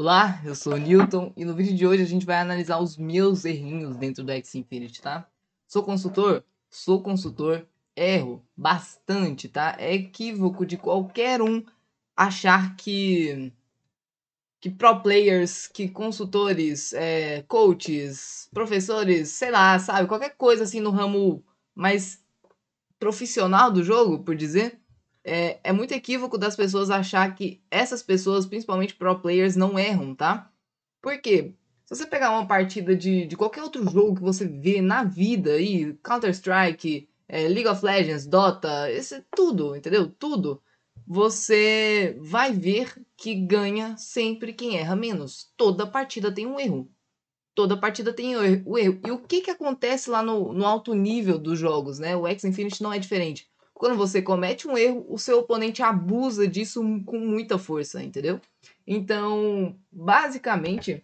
Olá, eu sou o Newton e no vídeo de hoje a gente vai analisar os meus errinhos dentro do X Infinity, tá? Sou consultor? Sou consultor, erro bastante, tá? É equívoco de qualquer um achar que que pro players, que consultores, é, coaches, professores, sei lá, sabe, qualquer coisa assim no ramo mais profissional do jogo, por dizer, é, é muito equívoco das pessoas achar que essas pessoas, principalmente pro players, não erram, tá? Por quê? Se você pegar uma partida de, de qualquer outro jogo que você vê na vida aí, Counter-Strike, é, League of Legends, Dota, esse, tudo, entendeu? Tudo. Você vai ver que ganha sempre quem erra menos. Toda partida tem um erro. Toda partida tem o erro. E o que, que acontece lá no, no alto nível dos jogos, né? O X Infinity não é diferente. Quando você comete um erro, o seu oponente abusa disso com muita força, entendeu? Então, basicamente.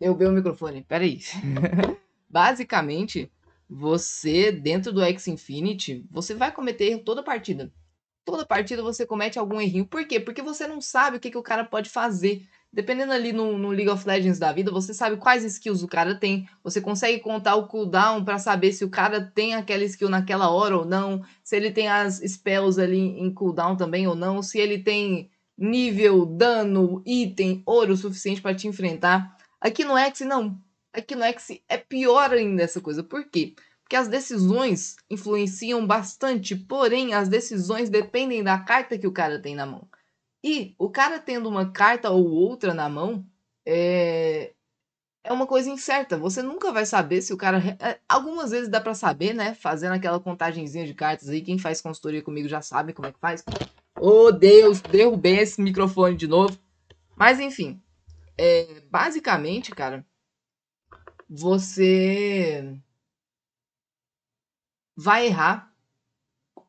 Eu o microfone, peraí. basicamente, você, dentro do X Infinity, você vai cometer erro toda partida. Toda partida você comete algum errinho. Por quê? Porque você não sabe o que, que o cara pode fazer. Dependendo ali no, no, League of Legends da vida, você sabe quais skills o cara tem, você consegue contar o cooldown para saber se o cara tem aquela skill naquela hora ou não, se ele tem as spells ali em cooldown também ou não, se ele tem nível, dano, item, ouro suficiente para te enfrentar. Aqui no X não. Aqui no X é pior ainda essa coisa. Por quê? Porque as decisões influenciam bastante, porém as decisões dependem da carta que o cara tem na mão. E o cara tendo uma carta ou outra na mão é, é uma coisa incerta. Você nunca vai saber se o cara. É, algumas vezes dá para saber, né? Fazendo aquela contagemzinha de cartas aí. Quem faz consultoria comigo já sabe como é que faz. Oh, Deus, derrubei esse microfone de novo. Mas, enfim. É, basicamente, cara, você vai errar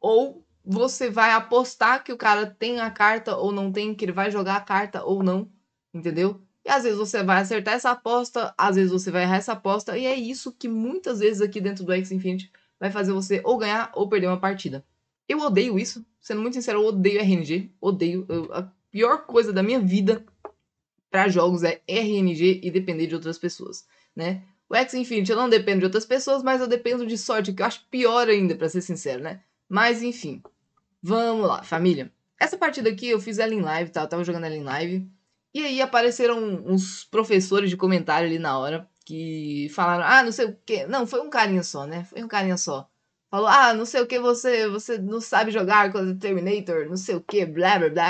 ou você vai apostar que o cara tem a carta ou não tem, que ele vai jogar a carta ou não, entendeu? E às vezes você vai acertar essa aposta, às vezes você vai errar essa aposta, e é isso que muitas vezes aqui dentro do X Infinity vai fazer você ou ganhar ou perder uma partida. Eu odeio isso, sendo muito sincero, eu odeio RNG, odeio. Eu, a pior coisa da minha vida para jogos é RNG e depender de outras pessoas, né? O X Infinity eu não dependo de outras pessoas, mas eu dependo de sorte, que eu acho pior ainda, para ser sincero, né? Mas enfim, Vamos lá, família. Essa partida aqui eu fiz ela em live, tá? Eu tava jogando ela em live. E aí apareceram uns professores de comentário ali na hora que falaram: "Ah, não sei o que". Não, foi um carinha só, né? Foi um carinha só. Falou: "Ah, não sei o que você, você não sabe jogar com o Terminator, não sei o que, blá blá blá".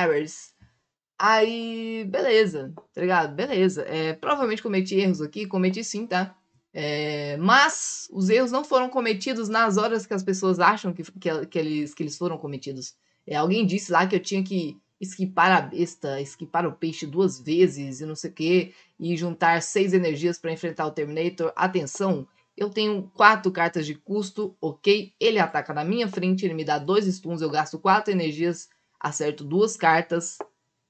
Aí, beleza, tá ligado? Beleza. É, provavelmente cometi erros aqui, cometi sim, tá? É, mas os erros não foram cometidos nas horas que as pessoas acham que, que, que, eles, que eles foram cometidos. É, alguém disse lá que eu tinha que esquipar a besta, esquipar o peixe duas vezes e não sei o quê, e juntar seis energias para enfrentar o Terminator. Atenção, eu tenho quatro cartas de custo, ok? Ele ataca na minha frente, ele me dá dois stuns, eu gasto quatro energias, acerto duas cartas.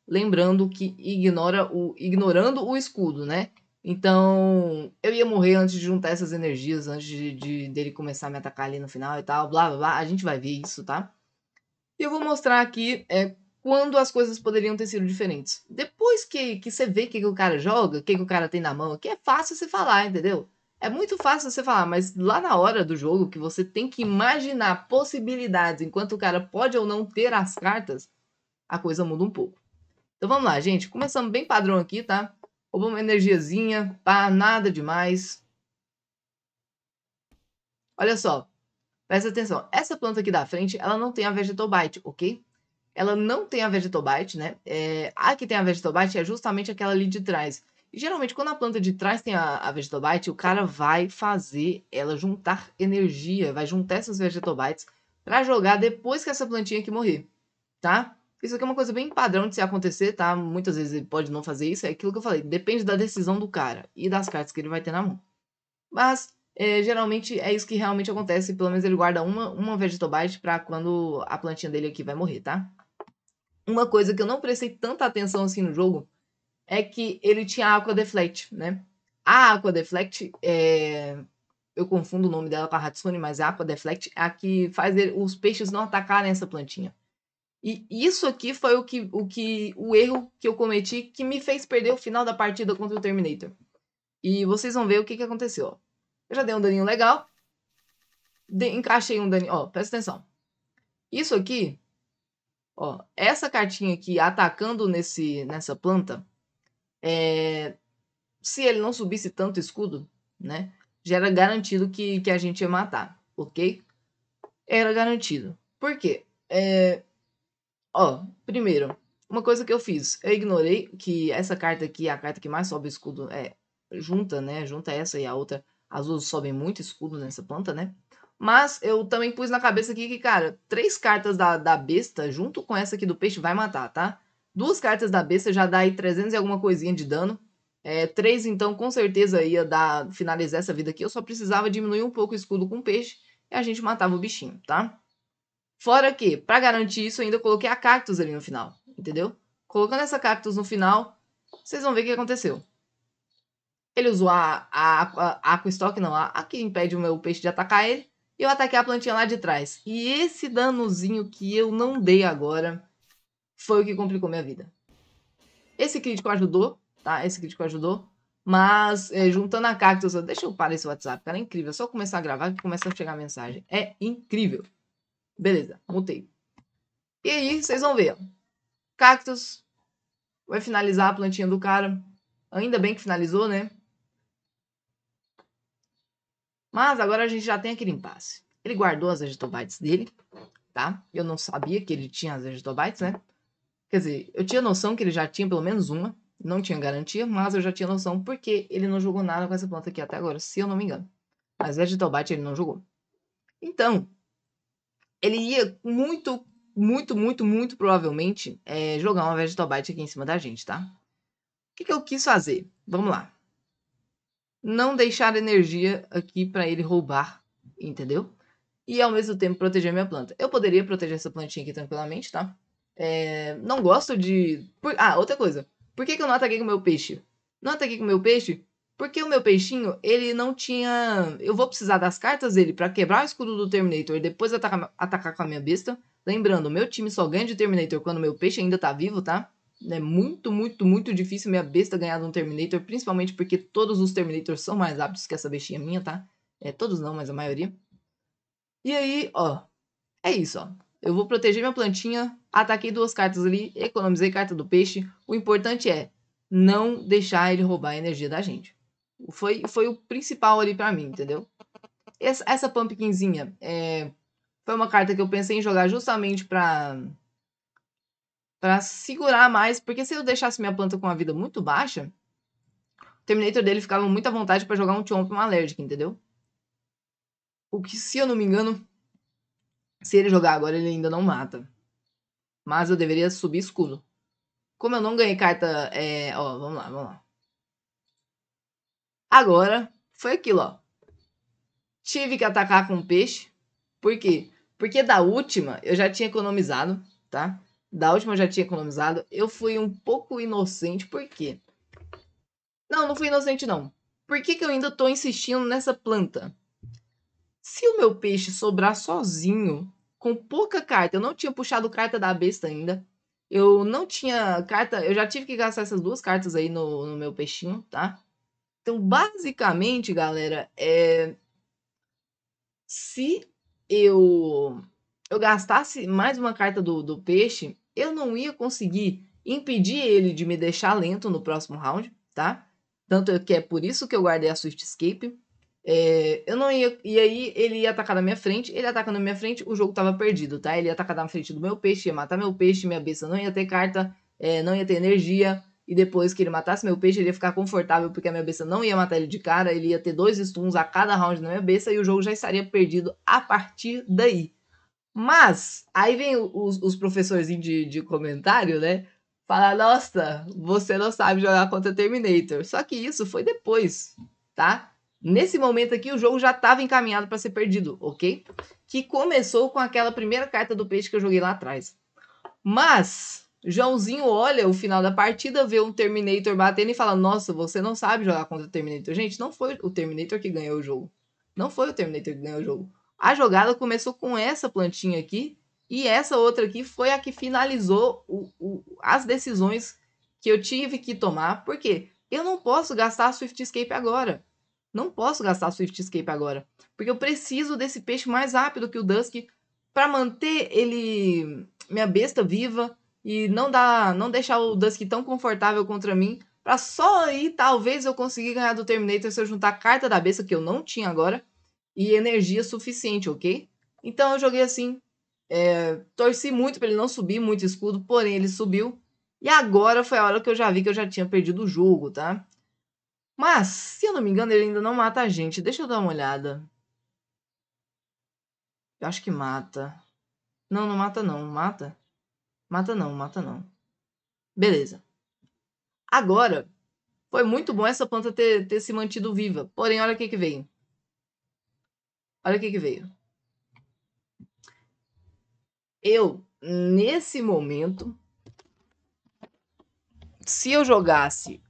Lembrando que ignora o ignorando o escudo, né? Então, eu ia morrer antes de juntar essas energias, antes de, de, dele começar a me atacar ali no final e tal, blá blá blá. A gente vai ver isso, tá? E eu vou mostrar aqui é, quando as coisas poderiam ter sido diferentes. Depois que, que você vê o que, que o cara joga, o que, que o cara tem na mão, que é fácil você falar, entendeu? É muito fácil você falar, mas lá na hora do jogo, que você tem que imaginar possibilidades enquanto o cara pode ou não ter as cartas, a coisa muda um pouco. Então vamos lá, gente. Começamos bem padrão aqui, tá? Roubou uma energiazinha, pá, nada demais. Olha só, presta atenção. Essa planta aqui da frente, ela não tem a Vegetobite, ok? Ela não tem a Vegetobite, né? É, a que tem a Vegetobite é justamente aquela ali de trás. E, geralmente, quando a planta de trás tem a, a Vegetobite, o cara vai fazer ela juntar energia, vai juntar essas Vegetobites para jogar depois que essa plantinha aqui morrer, tá? Isso aqui é uma coisa bem padrão de se acontecer, tá? Muitas vezes ele pode não fazer isso, é aquilo que eu falei, depende da decisão do cara e das cartas que ele vai ter na mão. Mas, é, geralmente, é isso que realmente acontece, pelo menos ele guarda uma, uma Vegetobite pra quando a plantinha dele aqui vai morrer, tá? Uma coisa que eu não prestei tanta atenção assim no jogo é que ele tinha Aqua Deflect, né? A Aqua Deflect é... Eu confundo o nome dela com a Hatsune, mas a Aqua Deflect é a que faz os peixes não atacarem essa plantinha. E isso aqui foi o que, o que o erro que eu cometi que me fez perder o final da partida contra o Terminator. E vocês vão ver o que, que aconteceu. Ó. Eu já dei um daninho legal. De, encaixei um daninho. Ó, presta atenção. Isso aqui, ó, essa cartinha aqui atacando nesse, nessa planta, é, se ele não subisse tanto escudo, né, já era garantido que, que a gente ia matar, ok? Era garantido. Por quê? É, Ó, primeiro, uma coisa que eu fiz, eu ignorei que essa carta aqui, a carta que mais sobe escudo, é junta, né? Junta essa e a outra. As duas sobem muito escudo nessa planta, né? Mas eu também pus na cabeça aqui que, cara, três cartas da, da besta junto com essa aqui do peixe vai matar, tá? Duas cartas da besta já dá aí 300 e alguma coisinha de dano. É, três, então, com certeza ia dar, finalizar essa vida aqui. Eu só precisava diminuir um pouco o escudo com o peixe e a gente matava o bichinho, tá? Fora que, para garantir isso, ainda coloquei a cactus ali no final, entendeu? Colocando essa cactus no final, vocês vão ver o que aconteceu. Ele usou a, a, a, a Stock, não, a, a, que impede o meu peixe de atacar ele. E eu ataquei a plantinha lá de trás. E esse danozinho que eu não dei agora foi o que complicou minha vida. Esse crítico ajudou, tá? Esse crítico ajudou. Mas é, juntando a cactus, deixa eu parar esse WhatsApp, cara, é incrível. É só começar a gravar que começa a chegar a mensagem. É incrível. Beleza, mutei. E aí, vocês vão ver. Ó. Cactus. Vai finalizar a plantinha do cara. Ainda bem que finalizou, né? Mas agora a gente já tem aquele impasse. Ele guardou as vegetobites dele, tá? Eu não sabia que ele tinha as vegetobites né? Quer dizer, eu tinha noção que ele já tinha pelo menos uma. Não tinha garantia, mas eu já tinha noção porque ele não jogou nada com essa planta aqui até agora, se eu não me engano. Mas agitobyte ele não jogou. Então, ele ia muito, muito, muito, muito provavelmente é, jogar uma Vegetal Bite aqui em cima da gente, tá? O que, que eu quis fazer? Vamos lá. Não deixar energia aqui para ele roubar, entendeu? E ao mesmo tempo proteger minha planta. Eu poderia proteger essa plantinha aqui tranquilamente, tá? É, não gosto de... Ah, outra coisa. Por que, que eu não ataquei com o meu peixe? Não ataquei com o meu peixe porque o meu peixinho, ele não tinha. Eu vou precisar das cartas dele para quebrar o escudo do Terminator e depois atacar, atacar com a minha besta. Lembrando, meu time só ganha de Terminator quando meu peixe ainda tá vivo, tá? É muito, muito, muito difícil minha besta ganhar de um Terminator, principalmente porque todos os Terminators são mais rápidos que essa bestinha minha, tá? É, todos não, mas a maioria. E aí, ó. É isso, ó. Eu vou proteger minha plantinha, ataquei duas cartas ali, economizei carta do peixe. O importante é não deixar ele roubar a energia da gente. Foi, foi o principal ali para mim, entendeu? Essa, essa Pumpkinzinha é, foi uma carta que eu pensei em jogar justamente pra, para segurar mais, porque se eu deixasse minha planta com a vida muito baixa, o Terminator dele ficava muito à vontade para jogar um Chomp e uma Allergic, entendeu? O que, se eu não me engano, se ele jogar agora, ele ainda não mata. Mas eu deveria subir escudo. Como eu não ganhei carta. É... Ó, vamos lá, vamos lá. Agora, foi aquilo, ó. Tive que atacar com peixe. Por quê? Porque da última eu já tinha economizado, tá? Da última eu já tinha economizado. Eu fui um pouco inocente, por quê? Não, não fui inocente, não. Por que, que eu ainda tô insistindo nessa planta? Se o meu peixe sobrar sozinho, com pouca carta, eu não tinha puxado carta da besta ainda. Eu não tinha carta, eu já tive que gastar essas duas cartas aí no, no meu peixinho, tá? Então, basicamente, galera, é, se eu eu gastasse mais uma carta do, do peixe, eu não ia conseguir impedir ele de me deixar lento no próximo round, tá? Tanto é que é por isso que eu guardei a Swift Escape. É, eu não ia. E aí ele ia atacar na minha frente. Ele atacando na minha frente, o jogo tava perdido, tá? Ele ia atacar na frente do meu peixe, ia matar meu peixe, minha besta não ia ter carta, é, não ia ter energia e depois que ele matasse meu peixe, ele ia ficar confortável, porque a minha besta não ia matar ele de cara, ele ia ter dois stuns a cada round na minha besta e o jogo já estaria perdido a partir daí. Mas, aí vem os, os professorzinhos de, de comentário, né? Falar, nossa, você não sabe jogar contra Terminator. Só que isso foi depois, tá? Nesse momento aqui, o jogo já estava encaminhado para ser perdido, ok? Que começou com aquela primeira carta do peixe que eu joguei lá atrás. Mas, Joãozinho olha o final da partida, vê um Terminator batendo e fala: Nossa, você não sabe jogar contra o Terminator. Gente, não foi o Terminator que ganhou o jogo. Não foi o Terminator que ganhou o jogo. A jogada começou com essa plantinha aqui e essa outra aqui foi a que finalizou o, o, as decisões que eu tive que tomar. Por quê? Eu não posso gastar Swift Escape agora. Não posso gastar Swift Escape agora. Porque eu preciso desse peixe mais rápido que o Dusk para manter ele minha besta viva, e não dá não deixar o Dusk tão confortável contra mim, para só aí talvez eu conseguir ganhar do Terminator se eu juntar carta da besta que eu não tinha agora e energia suficiente, ok? Então eu joguei assim, é, torci muito para ele não subir muito escudo, porém ele subiu e agora foi a hora que eu já vi que eu já tinha perdido o jogo, tá? Mas, se eu não me engano, ele ainda não mata a gente. Deixa eu dar uma olhada. Eu acho que mata. Não, não mata não. Mata? Mata não, mata não. Beleza. Agora, foi muito bom essa planta ter, ter se mantido viva. Porém, olha o que, que veio. Olha o que, que veio. Eu, nesse momento, se eu jogasse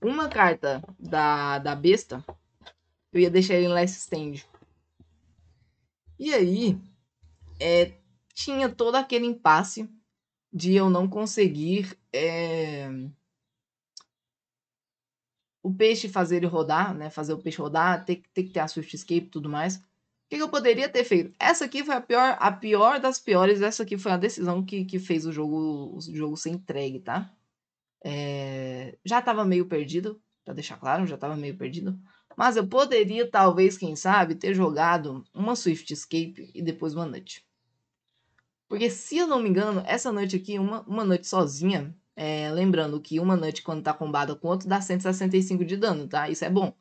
uma carta da, da besta, eu ia deixar ele em last stand. E aí, é, tinha todo aquele impasse de eu não conseguir é, o peixe fazer ele rodar, né? Fazer o peixe rodar, ter, ter que ter a Swift Escape e tudo mais. O que, que, eu poderia ter feito? Essa aqui foi a pior, a pior das piores. Essa aqui foi a decisão que, que fez o jogo, o jogo ser entregue, tá? É, já estava meio perdido, para deixar claro, já estava meio perdido. Mas eu poderia, talvez, quem sabe, ter jogado uma Swift Escape e depois uma Nut. Porque, se eu não me engano, essa noite aqui, uma, uma noite sozinha, é, lembrando que uma noite quando tá combada com outro dá 165 de dano, tá? Isso é bom.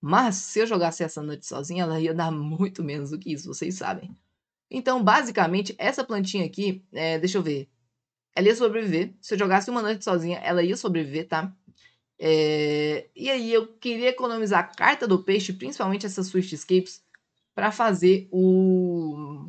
Mas se eu jogasse essa noite sozinha, ela ia dar muito menos do que isso, vocês sabem. Então, basicamente, essa plantinha aqui, é, deixa eu ver. Ela ia sobreviver. Se eu jogasse uma noite sozinha, ela ia sobreviver, tá? É, e aí eu queria economizar a carta do peixe, principalmente essas Swift Escapes, para fazer o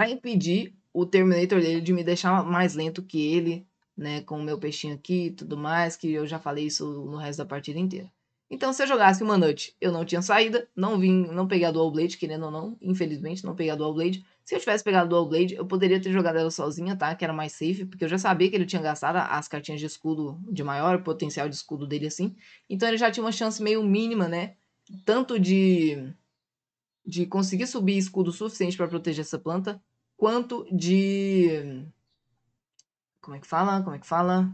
a impedir o Terminator dele de me deixar mais lento que ele, né? Com o meu peixinho aqui e tudo mais, que eu já falei isso no resto da partida inteira. Então, se eu jogasse uma noite, eu não tinha saída, não vim, não peguei a Dual Blade, querendo ou não, infelizmente, não peguei a Dual Blade. Se eu tivesse pegado a Dual Blade, eu poderia ter jogado ela sozinha, tá? Que era mais safe, porque eu já sabia que ele tinha gastado as cartinhas de escudo de maior potencial de escudo dele, assim. Então, ele já tinha uma chance meio mínima, né? Tanto de de conseguir subir escudo suficiente para proteger essa planta, quanto de. Como é que fala? Como é que fala?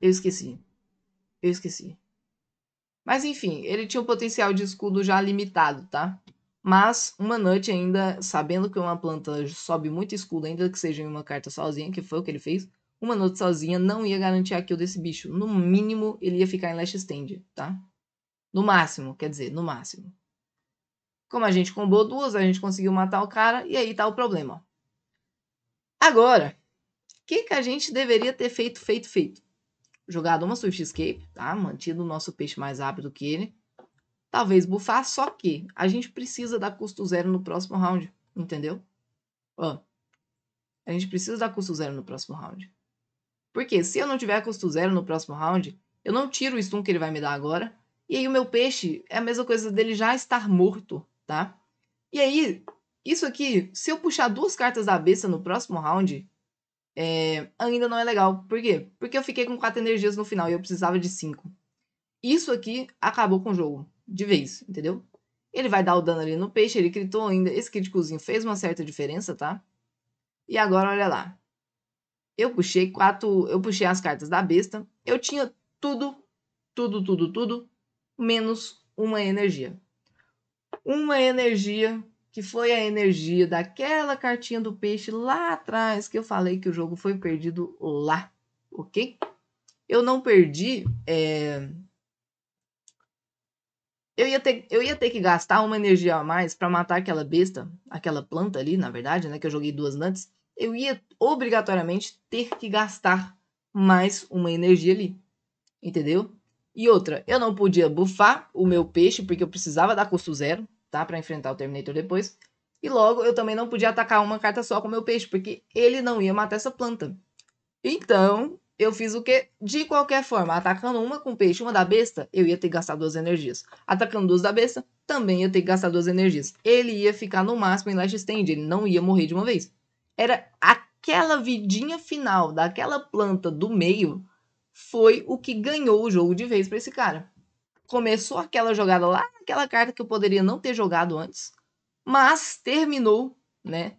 Eu esqueci. Eu esqueci. Mas enfim, ele tinha um potencial de escudo já limitado, tá? Mas uma noite ainda, sabendo que uma planta sobe muito escudo, ainda que seja em uma carta sozinha, que foi o que ele fez, uma noite sozinha não ia garantir a kill desse bicho. No mínimo, ele ia ficar em Last Stand, tá? No máximo, quer dizer, no máximo. Como a gente combou duas, a gente conseguiu matar o cara e aí tá o problema. Agora, o que, que a gente deveria ter feito, feito, feito? Jogado uma Swift Escape, tá? Mantido o nosso peixe mais rápido que ele. Talvez bufar, só que a gente precisa dar custo zero no próximo round, entendeu? Ó, a gente precisa dar custo zero no próximo round. Porque se eu não tiver custo zero no próximo round, eu não tiro o stun que ele vai me dar agora. E aí o meu peixe é a mesma coisa dele já estar morto tá? E aí, isso aqui, se eu puxar duas cartas da besta no próximo round, é, ainda não é legal. Por quê? Porque eu fiquei com quatro energias no final e eu precisava de cinco. Isso aqui acabou com o jogo, de vez, entendeu? Ele vai dar o dano ali no peixe, ele gritou ainda. Esse críticozinho fez uma certa diferença, tá? E agora, olha lá. Eu puxei quatro. Eu puxei as cartas da besta. Eu tinha tudo, tudo, tudo, tudo, menos uma energia uma energia que foi a energia daquela cartinha do peixe lá atrás que eu falei que o jogo foi perdido lá, ok? Eu não perdi. É... Eu, ia ter, eu ia ter que gastar uma energia a mais para matar aquela besta, aquela planta ali, na verdade, né? Que eu joguei duas nantes. Eu ia obrigatoriamente ter que gastar mais uma energia ali, entendeu? E outra, eu não podia bufar o meu peixe porque eu precisava dar custo zero tá? Para enfrentar o Terminator depois. E logo eu também não podia atacar uma carta só com o meu peixe, porque ele não ia matar essa planta. Então, eu fiz o quê? De qualquer forma, atacando uma com o peixe uma da besta, eu ia ter que gastar duas energias. Atacando duas da besta, também ia ter que gastar duas energias. Ele ia ficar no máximo em Last Stand, ele não ia morrer de uma vez. Era aquela vidinha final daquela planta do meio foi o que ganhou o jogo de vez para esse cara começou aquela jogada lá, aquela carta que eu poderia não ter jogado antes, mas terminou, né?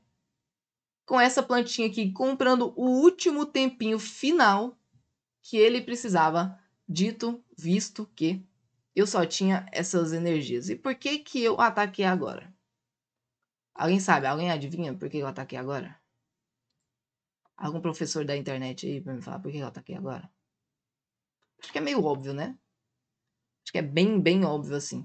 Com essa plantinha aqui comprando o último tempinho final que ele precisava, dito, visto que eu só tinha essas energias. E por que que eu ataquei agora? Alguém sabe? Alguém adivinha por que eu ataquei agora? Algum professor da internet aí pra me falar por que eu ataquei agora? Acho que é meio óbvio, né? Acho que é bem, bem óbvio assim.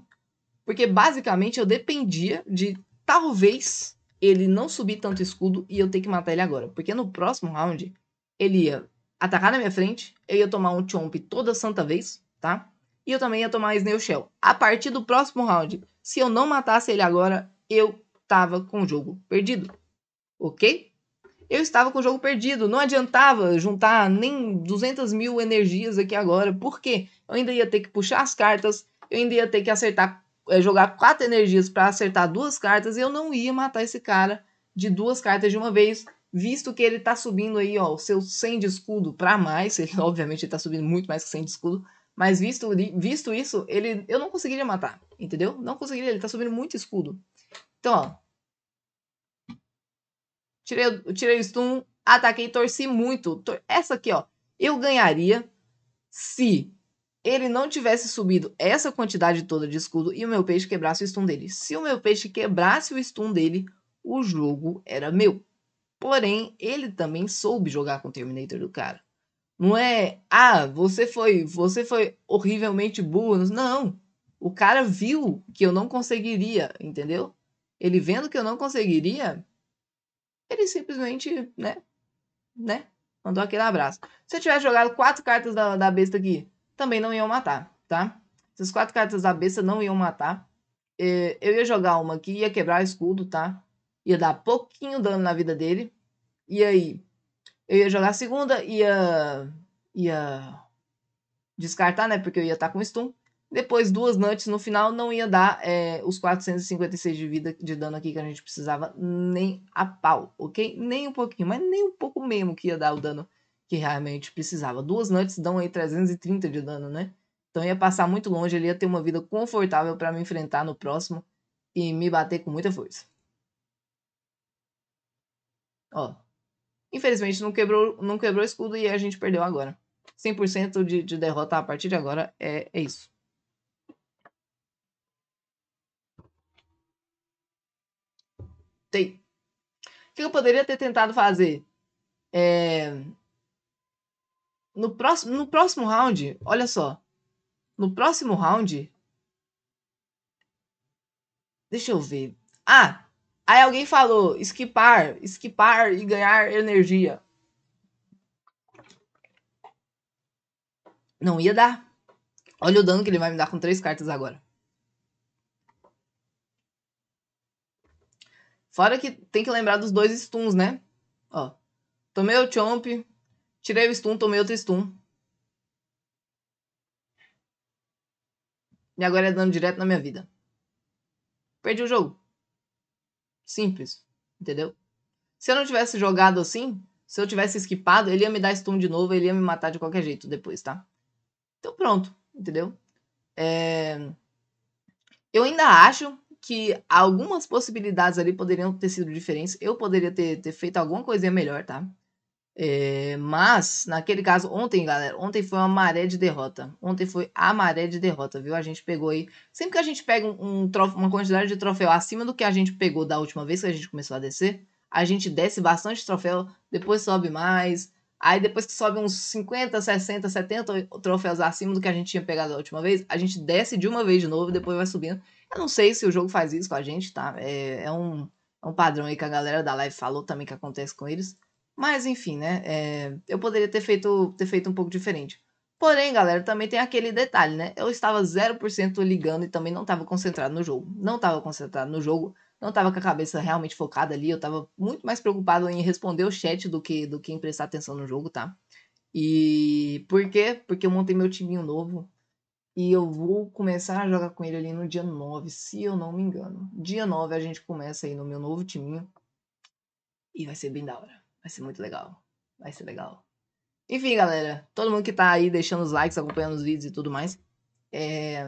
Porque basicamente eu dependia de talvez ele não subir tanto escudo e eu ter que matar ele agora. Porque no próximo round ele ia atacar na minha frente, eu ia tomar um chomp toda santa vez, tá? E eu também ia tomar Snail Shell. A partir do próximo round, se eu não matasse ele agora, eu tava com o jogo perdido. Ok? eu estava com o jogo perdido. Não adiantava juntar nem 200 mil energias aqui agora, porque eu ainda ia ter que puxar as cartas, eu ainda ia ter que acertar, eh, jogar quatro energias para acertar duas cartas, e eu não ia matar esse cara de duas cartas de uma vez, visto que ele está subindo aí, ó, o seu 100 de escudo para mais, ele obviamente está subindo muito mais que 100 de escudo, mas visto, visto isso, ele, eu não conseguiria matar, entendeu? Não conseguiria, ele está subindo muito escudo. Então, ó, Tirei, tirei o stun, ataquei, torci muito. Essa aqui, ó, eu ganharia se ele não tivesse subido essa quantidade toda de escudo e o meu peixe quebrasse o stun dele. Se o meu peixe quebrasse o stun dele, o jogo era meu. Porém, ele também soube jogar com o Terminator do cara. Não é, ah, você foi, você foi horrivelmente burro. Não. O cara viu que eu não conseguiria, entendeu? Ele vendo que eu não conseguiria, ele simplesmente, né? Né? Mandou aquele abraço. Se eu tivesse jogado quatro cartas da, da besta aqui, também não iam matar, tá? Essas quatro cartas da besta não iam matar. É, eu ia jogar uma aqui, ia quebrar o escudo, tá? Ia dar pouquinho dano na vida dele. E aí, eu ia jogar a segunda, ia. ia. descartar, né? Porque eu ia estar tá com stun. Depois, duas nantes no final não ia dar é, os 456 de vida de dano aqui que a gente precisava nem a pau, ok? Nem um pouquinho, mas nem um pouco mesmo que ia dar o dano que realmente precisava. Duas nantes dão aí 330 de dano, né? Então ia passar muito longe, ele ia ter uma vida confortável para me enfrentar no próximo e me bater com muita força. Ó. Infelizmente não quebrou, não quebrou escudo e a gente perdeu agora. 100% de, de derrota a partir de agora é, é isso. O que eu poderia ter tentado fazer? É... No, próximo, no próximo round, olha só. No próximo round. Deixa eu ver. Ah! Aí alguém falou: esquipar, esquipar e ganhar energia. Não ia dar. Olha o dano que ele vai me dar com três cartas agora. Fora que tem que lembrar dos dois stuns, né? Ó. Tomei o chomp, tirei o stun, tomei outro stun. E agora é dando direto na minha vida. Perdi o jogo. Simples. Entendeu? Se eu não tivesse jogado assim, se eu tivesse esquipado, ele ia me dar stun de novo, ele ia me matar de qualquer jeito depois, tá? Então pronto, entendeu? É... Eu ainda acho que algumas possibilidades ali poderiam ter sido diferentes. Eu poderia ter, ter feito alguma coisinha melhor, tá? É, mas, naquele caso, ontem, galera, ontem foi uma maré de derrota. Ontem foi a maré de derrota, viu? A gente pegou aí. Sempre que a gente pega um, um uma quantidade de troféu acima do que a gente pegou da última vez que a gente começou a descer, a gente desce bastante troféu, depois sobe mais. Aí depois que sobe uns 50, 60, 70 troféus acima do que a gente tinha pegado da última vez, a gente desce de uma vez de novo, e depois vai subindo. Eu não sei se o jogo faz isso com a gente, tá? É, é um, é um padrão aí que a galera da live falou também que acontece com eles. Mas enfim, né? É, eu poderia ter feito, ter feito um pouco diferente. Porém, galera, também tem aquele detalhe, né? Eu estava 0% ligando e também não estava concentrado no jogo. Não estava concentrado no jogo, não estava com a cabeça realmente focada ali. Eu estava muito mais preocupado em responder o chat do que, do que em prestar atenção no jogo, tá? E por quê? Porque eu montei meu timinho novo. E eu vou começar a jogar com ele ali no dia 9, se eu não me engano. Dia 9 a gente começa aí no meu novo timinho. E vai ser bem da hora. Vai ser muito legal. Vai ser legal. Enfim, galera. Todo mundo que tá aí deixando os likes, acompanhando os vídeos e tudo mais. É...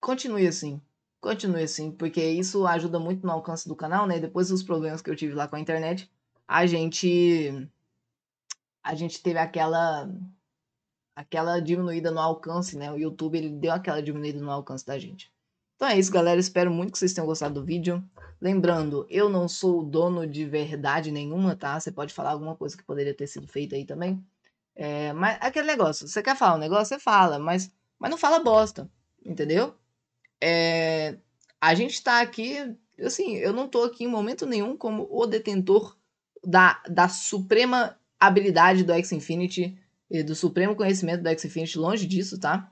Continue assim. Continue assim, porque isso ajuda muito no alcance do canal, né? Depois dos problemas que eu tive lá com a internet, a gente a gente teve aquela aquela diminuída no alcance, né? O YouTube ele deu aquela diminuída no alcance da gente. Então é isso, galera. Espero muito que vocês tenham gostado do vídeo. Lembrando, eu não sou o dono de verdade nenhuma, tá? Você pode falar alguma coisa que poderia ter sido feita aí também. É, mas aquele negócio, você quer falar um negócio, você fala, mas, mas não fala bosta, entendeu? É, a gente tá aqui, assim, eu não tô aqui em momento nenhum como o detentor da, da suprema habilidade do X-Infinity e do supremo conhecimento do X-Infinity, longe disso, tá?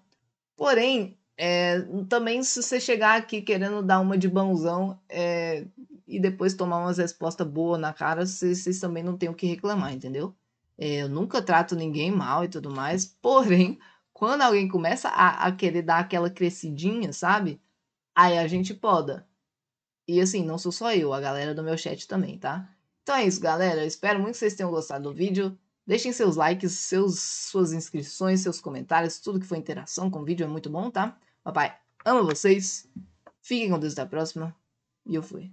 Porém, é, também se você chegar aqui querendo dar uma de bãozão é, e depois tomar umas respostas boas na cara, vocês também não tem o que reclamar, entendeu? É, eu nunca trato ninguém mal e tudo mais, porém, quando alguém começa a, a querer dar aquela crescidinha, sabe? Aí a gente poda. E assim, não sou só eu, a galera do meu chat também, tá? Então é isso, galera. espero muito que vocês tenham gostado do vídeo. Deixem seus likes, seus, suas inscrições, seus comentários, tudo que foi interação com o vídeo é muito bom, tá? Papai ama vocês. Fiquem com Deus até a próxima. E eu fui.